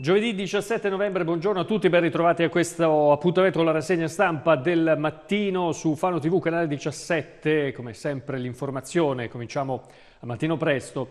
Giovedì 17 novembre, buongiorno a tutti, ben ritrovati a questo appuntamento con la rassegna stampa del mattino su Fano TV, canale 17, come sempre l'informazione, cominciamo a mattino presto.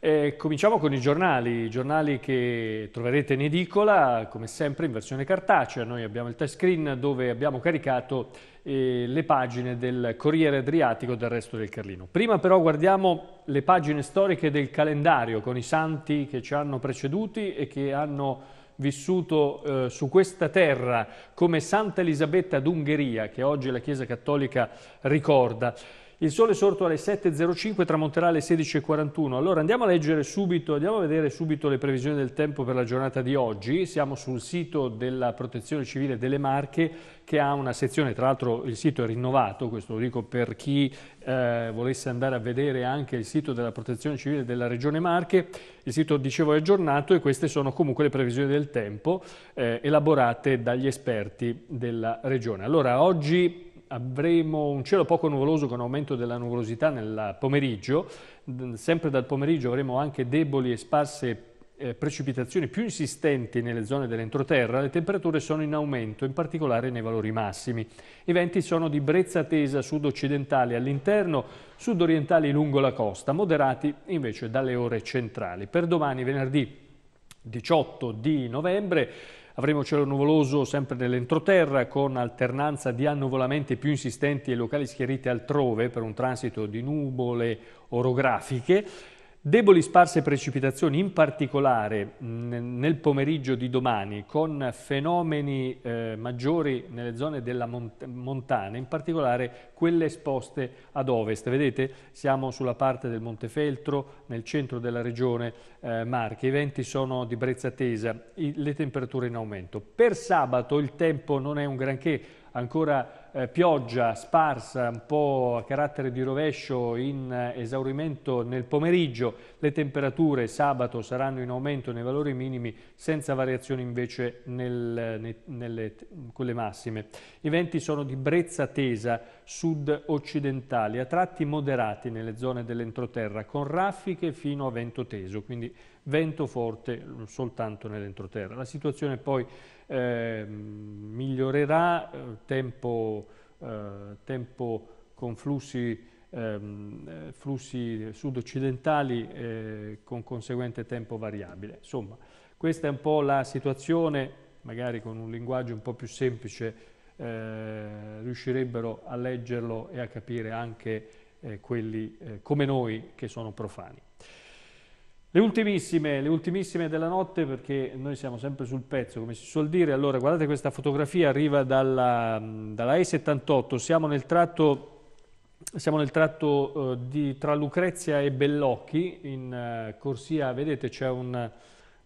Eh, cominciamo con i giornali, i giornali che troverete in edicola, come sempre in versione cartacea. Noi abbiamo il touchscreen dove abbiamo caricato eh, le pagine del Corriere Adriatico e del resto del Carlino. Prima però guardiamo le pagine storiche del calendario con i santi che ci hanno preceduti e che hanno vissuto eh, su questa terra come Santa Elisabetta d'Ungheria, che oggi la Chiesa Cattolica ricorda. Il sole sorto alle 7.05 tramonterà alle 16.41. Allora andiamo a leggere subito, andiamo a vedere subito le previsioni del tempo per la giornata di oggi. Siamo sul sito della Protezione Civile delle Marche che ha una sezione, tra l'altro il sito è rinnovato, questo lo dico per chi eh, volesse andare a vedere anche il sito della Protezione Civile della Regione Marche. Il sito, dicevo, è aggiornato e queste sono comunque le previsioni del tempo eh, elaborate dagli esperti della Regione. Allora oggi avremo un cielo poco nuvoloso con aumento della nuvolosità nel pomeriggio, sempre dal pomeriggio avremo anche deboli e sparse eh, precipitazioni più insistenti nelle zone dell'entroterra, le temperature sono in aumento, in particolare nei valori massimi. I venti sono di brezza tesa sud-occidentali all'interno, sud-orientali lungo la costa, moderati invece dalle ore centrali. Per domani, venerdì 18 di novembre, Avremo cielo nuvoloso sempre nell'entroterra con alternanza di annuvolamenti più insistenti e locali schierite altrove per un transito di nuvole orografiche. Deboli sparse precipitazioni, in particolare nel pomeriggio di domani, con fenomeni eh, maggiori nelle zone della mont montana, in particolare quelle esposte ad ovest. Vedete, siamo sulla parte del Montefeltro, nel centro della regione eh, Marche. I venti sono di brezza tesa, le temperature in aumento. Per sabato il tempo non è un granché, ancora eh, pioggia sparsa, un po' a carattere di rovescio in eh, esaurimento nel pomeriggio, le temperature sabato saranno in aumento nei valori minimi senza variazioni invece nel, eh, ne, nelle, quelle massime. I venti sono di brezza tesa sud-occidentali, a tratti moderati nelle zone dell'entroterra, con raffiche fino a vento teso, quindi vento forte mm, soltanto nell'entroterra. La situazione poi ehm, eh, migliorerà, tempo eh, tempo con flussi, ehm, eh, flussi sud-occidentali eh, con conseguente tempo variabile. Insomma, questa è un po' la situazione, magari con un linguaggio un po' più semplice eh, riuscirebbero a leggerlo e a capire anche eh, quelli eh, come noi che sono profani. Le ultimissime, le ultimissime, della notte perché noi siamo sempre sul pezzo, come si suol dire. Allora, guardate questa fotografia, arriva dalla, dalla E78, siamo nel tratto, siamo nel tratto eh, di, tra Lucrezia e Bellocchi, in eh, corsia, vedete c'è un, eh,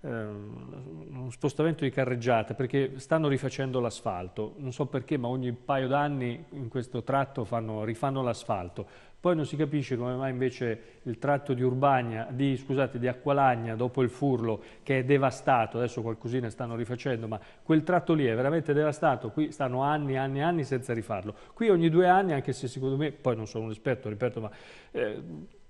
un, spostamento di carreggiata perché stanno rifacendo l'asfalto. Non so perché, ma ogni paio d'anni in questo tratto fanno, rifanno l'asfalto. Poi non si capisce come mai invece il tratto di, Urbagna, di, scusate, di Acqualagna dopo il Furlo, che è devastato, adesso qualcosina stanno rifacendo, ma quel tratto lì è veramente devastato, qui stanno anni e anni e anni senza rifarlo. Qui ogni due anni, anche se secondo me, poi non sono un esperto, ripeto, ma... Eh,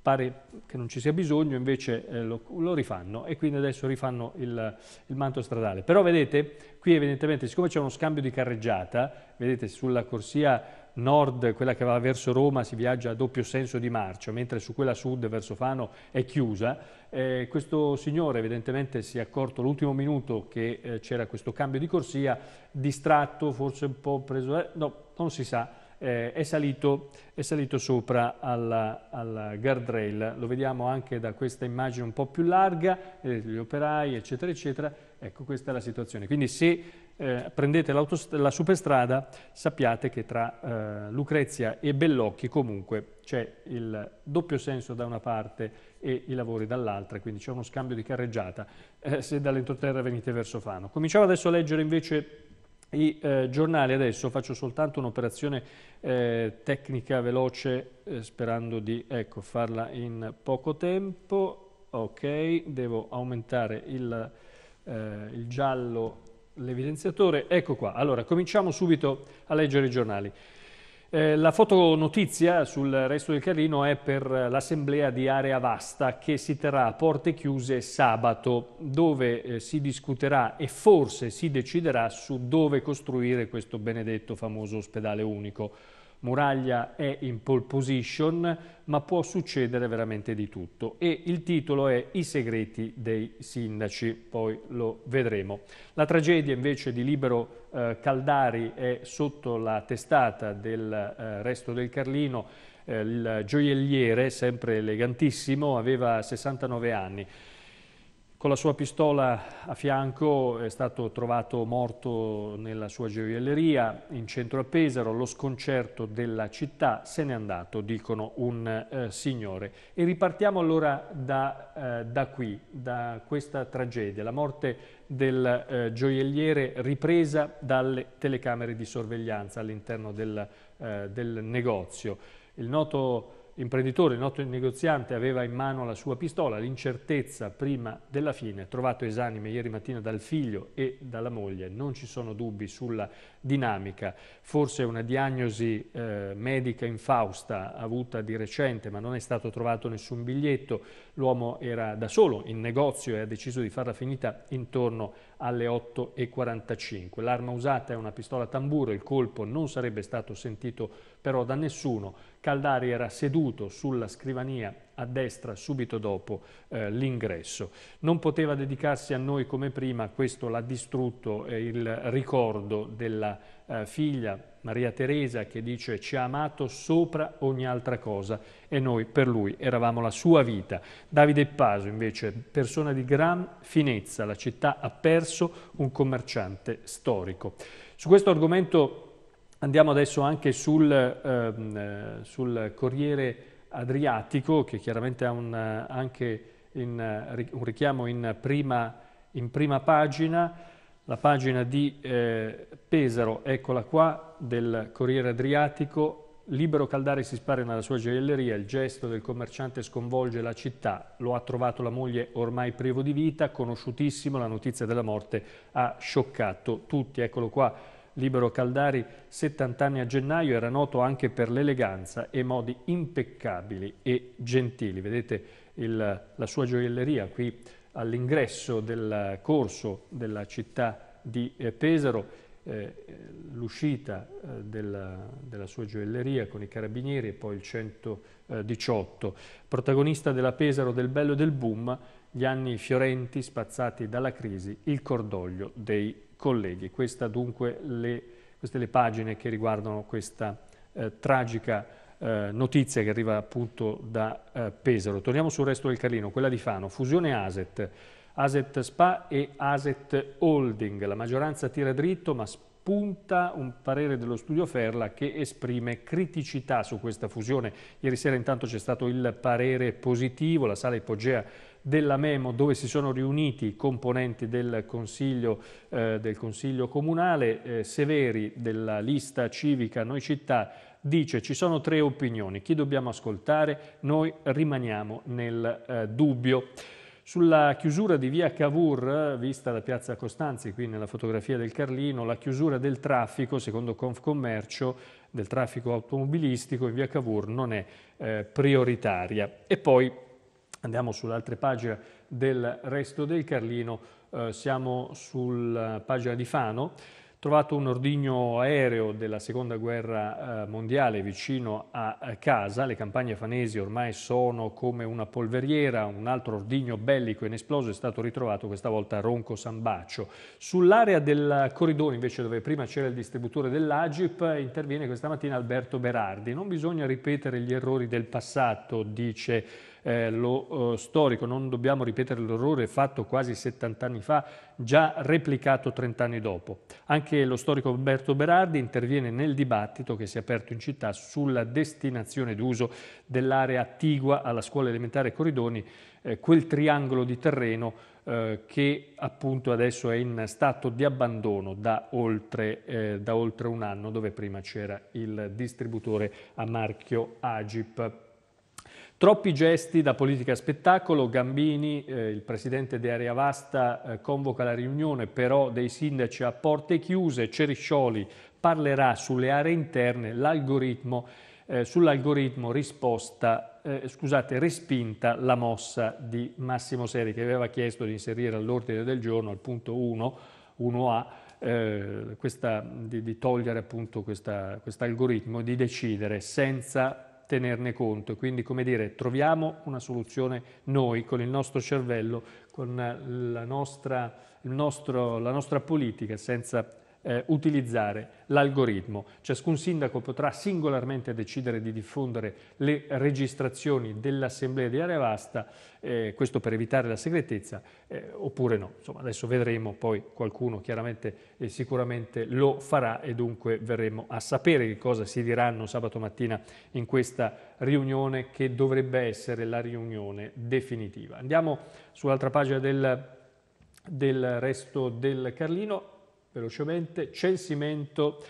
pare che non ci sia bisogno, invece eh, lo, lo, rifanno e quindi adesso rifanno il, il, manto stradale. Però vedete, qui evidentemente, siccome c'è uno scambio di carreggiata, vedete sulla corsia nord, quella che va verso Roma, si viaggia a doppio senso di marcia, mentre su quella sud verso Fano è chiusa. Eh, questo signore evidentemente si è accorto l'ultimo minuto che eh, c'era questo cambio di corsia, distratto, forse un po' preso... Eh, no, non si sa eh, è, salito, è, salito, sopra al, guardrail. Lo vediamo anche da questa immagine un po' più larga, vedete eh, gli operai, eccetera, eccetera. Ecco, questa è la situazione. Quindi se eh, prendete la superstrada, sappiate che tra eh, Lucrezia e Bellocchi comunque c'è il doppio senso da una parte e i lavori dall'altra, quindi c'è uno scambio di carreggiata eh, se dall'entroterra venite verso Fano. Cominciamo adesso a leggere invece i eh, giornali adesso faccio soltanto un'operazione eh, tecnica veloce eh, sperando di ecco, farla in poco tempo. Ok, devo aumentare il, eh, il giallo, l'evidenziatore. Ecco qua. Allora, cominciamo subito a leggere i giornali. Eh, la fotonotizia sul resto del Carlino è per l'assemblea di Area Vasta che si terrà a porte chiuse sabato dove eh, si discuterà e forse si deciderà su dove costruire questo benedetto famoso ospedale unico. Muraglia è in pole position, ma può succedere veramente di tutto. E il titolo è I segreti dei sindaci, poi lo vedremo. La tragedia invece di Libero eh, Caldari è sotto la testata del eh, resto del Carlino. Eh, il gioielliere, sempre elegantissimo, aveva 69 anni. Con la sua pistola a fianco è stato trovato morto nella sua gioielleria in centro a Pesaro, lo sconcerto della città se n'è andato, dicono un eh, signore. E ripartiamo allora da, eh, da, qui, da questa tragedia, la morte del eh, gioielliere ripresa dalle telecamere di sorveglianza all'interno del, eh, del negozio. Il noto imprenditore, il noto negoziante, aveva in mano la sua pistola, l'incertezza prima della fine, trovato esanime ieri mattina dal figlio e dalla moglie, non ci sono dubbi sulla dinamica, forse una diagnosi eh, medica infausta avuta di recente, ma non è stato trovato nessun biglietto, L'uomo era da solo in negozio e ha deciso di farla finita intorno alle 8.45. L'arma usata è una pistola tamburo, il colpo non sarebbe stato sentito però da nessuno. Caldari era seduto sulla scrivania a destra subito dopo eh, l'ingresso. Non poteva dedicarsi a noi come prima, questo l'ha distrutto eh, il ricordo della eh, figlia Maria Teresa che dice ci ha amato sopra ogni altra cosa e noi per lui eravamo la sua vita. Davide Paso invece, persona di gran finezza, la città ha perso un commerciante storico. Su questo argomento andiamo adesso anche sul, ehm, eh, sul Corriere Adriatico, che chiaramente ha un, eh, anche in, eh, un richiamo in prima, in prima, pagina, la pagina di eh, Pesaro, eccola qua, del Corriere Adriatico, Libero Caldari si spara nella sua gioielleria, il gesto del commerciante sconvolge la città, lo ha trovato la moglie ormai privo di vita, conosciutissimo, la notizia della morte ha scioccato tutti, eccolo qua, Libero Caldari, 70 anni a gennaio, era noto anche per l'eleganza e modi impeccabili e gentili. Vedete il, la sua gioielleria qui all'ingresso del corso della città di eh, Pesaro, eh, l'uscita eh, della, della, sua gioielleria con i carabinieri e poi il 118. Protagonista della Pesaro del Bello e del Boom, gli anni fiorenti spazzati dalla crisi, il cordoglio dei colleghi. Queste dunque le, queste le pagine che riguardano questa eh, tragica eh, notizia che arriva appunto da eh, Pesaro. Torniamo sul resto del Carlino, quella di Fano, fusione ASET, ASET SPA e ASET Holding. La maggioranza tira dritto ma spunta un parere dello studio Ferla che esprime criticità su questa fusione. Ieri sera intanto c'è stato il parere positivo, la sala ipogea della Memo dove si sono riuniti i componenti del Consiglio, eh, del consiglio Comunale, eh, Severi della lista civica Noi Città dice ci sono tre opinioni, chi dobbiamo ascoltare? Noi rimaniamo nel eh, dubbio. Sulla chiusura di via Cavour, vista da Piazza Costanzi, qui nella fotografia del Carlino, la chiusura del traffico, secondo Confcommercio, del traffico automobilistico in via Cavour non è eh, prioritaria. E poi Andiamo sulle altre pagine del resto del Carlino, eh, siamo sulla eh, pagina di Fano, trovato un ordigno aereo della seconda guerra eh, mondiale vicino a, eh, casa, le campagne fanesi ormai sono come una polveriera, un altro ordigno bellico inesploso è stato ritrovato questa volta a Ronco San Bacio. Sull'area del corridoio invece dove prima c'era il distributore dell'Agip interviene questa mattina Alberto Berardi, non bisogna ripetere gli errori del passato, dice eh, lo eh, storico, non dobbiamo ripetere l'orrore fatto quasi 70 anni fa, già replicato 30 anni dopo. Anche lo storico Roberto Berardi interviene nel dibattito che si è aperto in città sulla destinazione d'uso dell'area attigua alla scuola elementare Corridoni, eh, quel triangolo di terreno eh, che appunto adesso è in stato di abbandono da oltre, eh, da oltre un anno, dove prima c'era il distributore a marchio Agip. Troppi gesti da politica spettacolo, Gambini, eh, il presidente di Area Vasta, eh, convoca la riunione però dei sindaci a porte chiuse, Ceriscioli parlerà sulle aree interne, l'algoritmo, eh, sull'algoritmo risposta, eh, scusate, respinta la mossa di Massimo Seri che aveva chiesto di inserire all'ordine del giorno, al punto 1, 1A, eh, questa, di, di, togliere appunto questo algoritmo, di decidere senza tenerne conto. Quindi, come dire, troviamo una soluzione noi, con il nostro cervello, con la nostra, nostro, la nostra politica, senza eh, utilizzare l'algoritmo. Ciascun sindaco potrà singolarmente decidere di diffondere le registrazioni dell'assemblea di area vasta, eh, questo per evitare la segretezza, eh, oppure no. Insomma, adesso vedremo, poi qualcuno chiaramente eh, sicuramente lo farà e dunque verremo a sapere che cosa si diranno sabato mattina in questa riunione che dovrebbe essere la riunione definitiva. Andiamo sull'altra pagina del del resto del Carlino velocemente, censimento,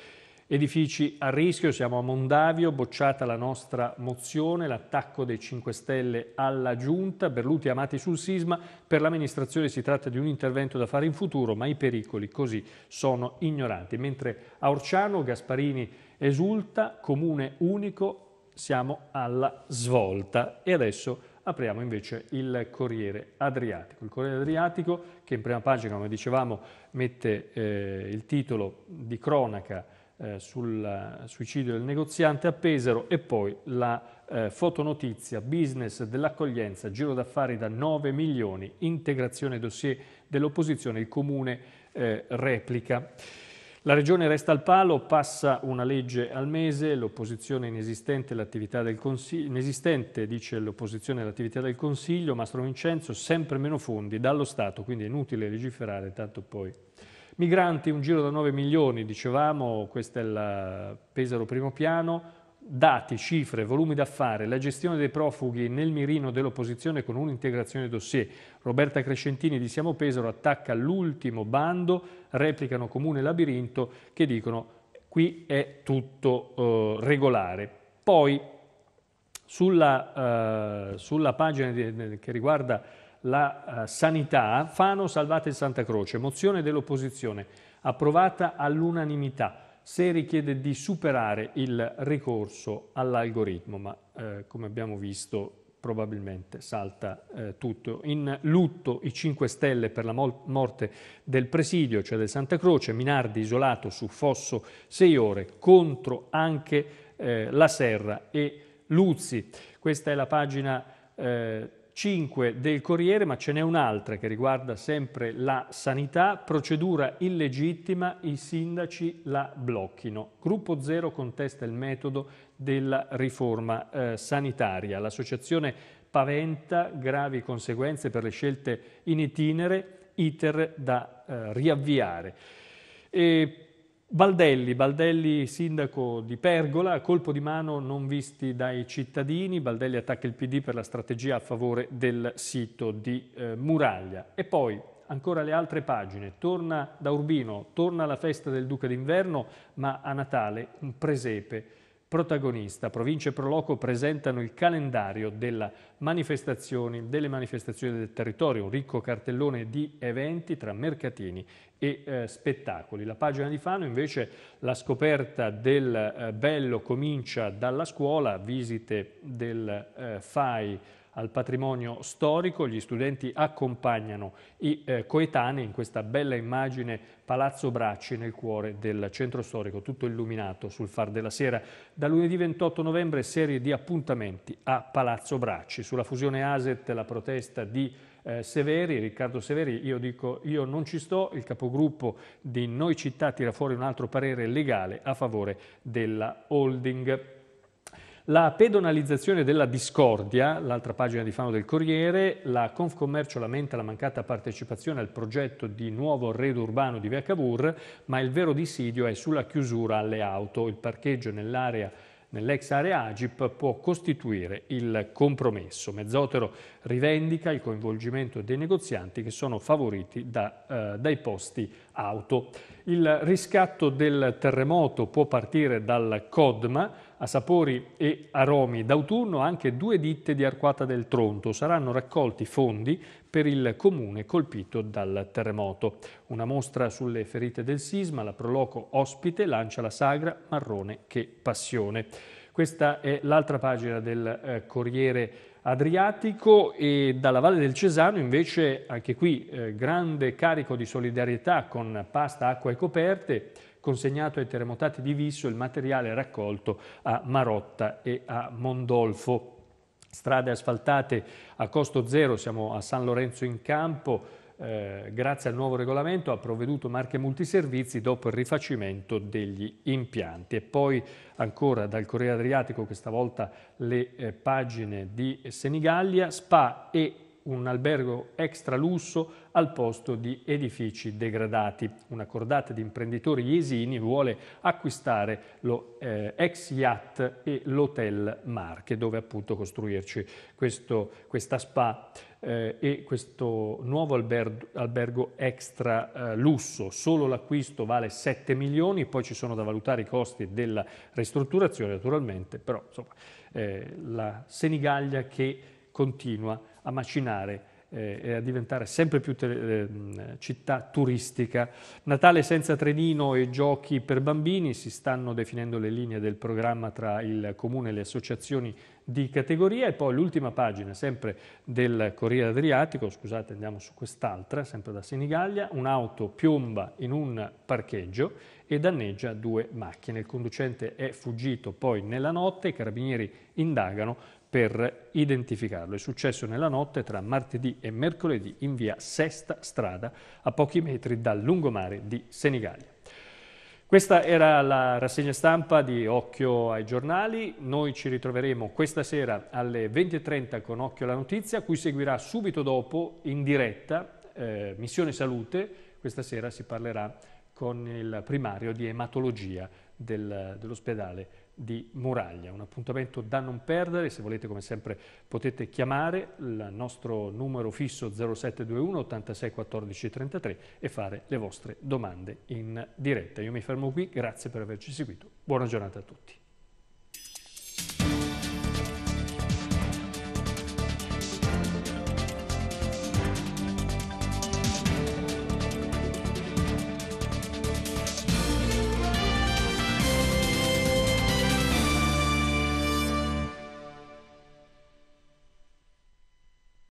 edifici a rischio, siamo a Mondavio, bocciata la nostra mozione, l'attacco dei 5 Stelle alla Giunta, Berluti amati sul sisma, per l'amministrazione si tratta di un intervento da fare in futuro, ma i pericoli così sono ignorati. Mentre a Orciano Gasparini esulta, comune unico, siamo alla svolta e adesso apriamo invece il Corriere Adriatico. Il Corriere Adriatico che in prima pagina, come dicevamo, mette eh, il titolo di cronaca eh, sul suicidio del negoziante a Pesaro e poi la eh, fotonotizia business dell'accoglienza, giro d'affari da 9 milioni, integrazione dossier dell'opposizione, il comune eh, replica. La Regione resta al palo, passa una legge al mese, l'opposizione inesistente, inesistente, dice l'opposizione all'attività del Consiglio, Mastro Vincenzo, sempre meno fondi dallo Stato, quindi è inutile legiferare, tanto poi... Migranti, un giro da 9 milioni, dicevamo, questo è il Pesaro primo piano, dati, cifre, volumi d'affari, la gestione dei profughi nel mirino dell'opposizione con un'integrazione dossier. Roberta Crescentini di Siamo Pesaro attacca l'ultimo bando, replicano Comune Labirinto che dicono qui è tutto eh, regolare. Poi sulla, eh, sulla pagina di, che riguarda la eh, sanità, Fano salvate il Santa Croce, mozione dell'opposizione approvata all'unanimità se richiede di superare il ricorso all'algoritmo, ma eh, come abbiamo visto probabilmente salta eh, tutto. In lutto i 5 Stelle per la morte del presidio, cioè del Santa Croce, Minardi isolato su Fosso 6 ore, contro anche eh, la Serra e Luzzi. Questa è la pagina eh, 5 del Corriere, ma ce n'è un'altra che riguarda sempre la sanità, procedura illegittima, i sindaci la blocchino. Gruppo Zero contesta il metodo della riforma eh, sanitaria. L'associazione paventa gravi conseguenze per le scelte in itinere, iter da eh, riavviare. E Baldelli, Baldelli sindaco di Pergola, colpo di mano non visti dai cittadini, Baldelli attacca il PD per la strategia a favore del sito di eh, Muraglia. E poi ancora le altre pagine, torna da Urbino, torna la festa del Duca d'inverno, ma a Natale un presepe protagonista. Provincia e Proloco presentano il calendario manifestazioni, delle manifestazioni del territorio, un ricco cartellone di eventi tra mercatini e eh, spettacoli. La pagina di Fano invece la scoperta del eh, bello comincia dalla scuola, visite del eh, FAI al patrimonio storico. Gli studenti accompagnano i eh, coetanei in questa bella immagine Palazzo Bracci nel cuore del centro storico, tutto illuminato sul far della sera. Da lunedì 28 novembre serie di appuntamenti a Palazzo Bracci. Sulla fusione ASET la protesta di eh, Severi, Riccardo Severi, io dico io non ci sto, il capogruppo di Noi Città tira fuori un altro parere legale a favore della holding. La pedonalizzazione della discordia, l'altra pagina di Fano del Corriere, la Confcommercio lamenta la mancata partecipazione al progetto di nuovo arredo urbano di Via Cavour, ma il vero dissidio è sulla chiusura alle auto. Il parcheggio nell'area nell'ex area Agip può costituire il compromesso. Mezzotero rivendica il coinvolgimento dei negozianti che sono favoriti da, eh, dai posti auto. Il riscatto del terremoto può partire dal CODMA, a sapori e aromi d'autunno anche due ditte di Arquata del Tronto. Saranno raccolti fondi per il comune colpito dal terremoto. Una mostra sulle ferite del sisma, la Proloco ospite lancia la sagra Marrone che passione. Questa è l'altra pagina del eh, Corriere Adriatico e dalla Valle del Cesano invece anche qui eh, grande carico di solidarietà con pasta, acqua e coperte consegnato ai terremotati di Visso il materiale raccolto a Marotta e a Mondolfo. Strade asfaltate a costo zero, siamo a San Lorenzo in Campo, eh, grazie al nuovo regolamento ha provveduto Marche Multiservizi dopo il rifacimento degli impianti. E poi ancora dal Corriere Adriatico, questa volta le eh, pagine di Senigallia, Spa e un albergo extra lusso al posto di edifici degradati. Una cordata di imprenditori jesini vuole acquistare lo eh, ex yacht e l'hotel Marche, dove appunto costruirci questo, questa spa eh, e questo nuovo albergo, albergo extra eh, lusso. Solo l'acquisto vale 7 milioni, poi ci sono da valutare i costi della ristrutturazione naturalmente, però insomma eh, la Senigallia che continua a macinare eh, e a diventare sempre più eh, città turistica. Natale senza trenino e giochi per bambini, si stanno definendo le linee del programma tra il Comune e le associazioni di categoria e poi l'ultima pagina sempre del Corriere Adriatico, scusate andiamo su quest'altra, sempre da Senigallia, un'auto piomba in un parcheggio e danneggia due macchine. Il conducente è fuggito poi nella notte, i carabinieri indagano per identificarlo. È successo nella notte tra martedì e mercoledì in via Sesta Strada, a pochi metri dal lungomare di Senigallia. Questa era la rassegna stampa di Occhio ai giornali. Noi ci ritroveremo questa sera alle 20.30 con Occhio alla notizia, cui seguirà subito dopo in diretta eh, Missione Salute. Questa sera si parlerà di con il primario di ematologia del, dell'ospedale di Muraglia. Un appuntamento da non perdere, se volete come sempre potete chiamare il nostro numero fisso 0721 86 14 33 e fare le vostre domande in diretta. Io mi fermo qui, grazie per averci seguito, buona giornata a tutti.